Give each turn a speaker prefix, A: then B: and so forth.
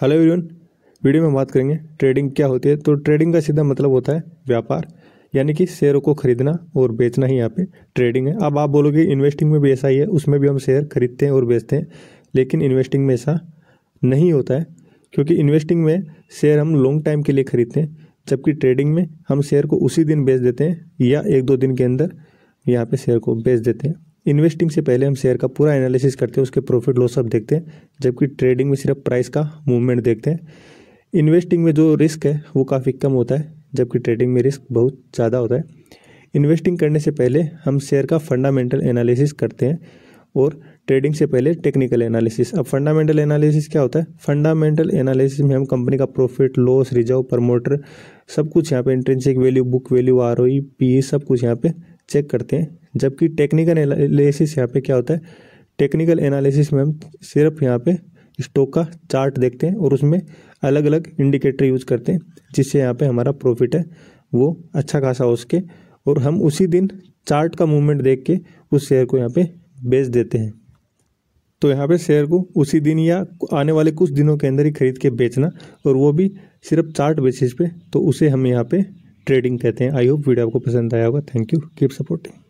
A: hello everyone video में हम बात करेंगे ट्रेडिंग क्या होती है तो ट्रेडिंग का सीधा मतलब होता है व्यापार यानी कि शेयरों को खरीदना और बेचना ही यहाँ पे ट्रेडिंग है अब आप बोलोगे इन्वेस्टिंग में भी ऐसा ही है उसमें भी हम शेयर खरीदते हैं और बेचते हैं लेकिन इन्वेस्टिंग में ऐसा नहीं होता है क्योंकि इन्वेस्टिंग में शेयर हम लॉन्ग टाइम के लिए खरीदते हैं जबकि ट्रेडिंग में हम शेयर को उसी दिन बेच देते हैं या एक दो दिन के अंदर यहाँ पर शेयर को बेच देते हैं इन्वेस्टिंग से पहले हम शेयर का पूरा एनालिसिस करते हैं उसके प्रॉफिट लॉस सब देखते हैं जबकि ट्रेडिंग में सिर्फ प्राइस का मूवमेंट देखते हैं इन्वेस्टिंग में जो रिस्क है वो काफ़ी कम होता है जबकि ट्रेडिंग में रिस्क बहुत ज़्यादा होता है इन्वेस्टिंग करने से पहले हम शेयर का फंडामेंटल एनालिसिस करते हैं और ट्रेडिंग से पहले टेक्निकल एनालिसिस अब फंडामेंटल एनालिसिस क्या होता है फंडामेंटल एनालिसिस में हम कंपनी का प्रॉफिट लॉस रिजर्व प्रमोटर सब कुछ यहाँ पे intrinsic value book value R O सब कुछ यहाँ पे चेक करते हैं जबकि टेक्निकल एनालिसिस यहाँ पे क्या होता है टेक्निकल एनालिसिस में हम सिर्फ यहाँ पे स्टॉक का चार्ट देखते हैं और उसमें अलग अलग इंडिकेटर यूज करते हैं जिससे यहाँ पे हमारा प्रॉफिट है वो अच्छा खासा हो सके और हम उसी दिन चार्ट का मूवमेंट देख के उस शेयर को यहाँ पे बेच देते हैं तो यहाँ पे शेयर को उसी दिन या आने वाले कुछ दिनों के अंदर ही खरीद के बेचना और वो भी सिर्फ चार्ट बेसिस पे तो उसे हम यहाँ पे
B: ट्रेडिंग कहते हैं आई होप वीडियो आपको पसंद आया होगा थैंक यू कीप सपोर्टिंग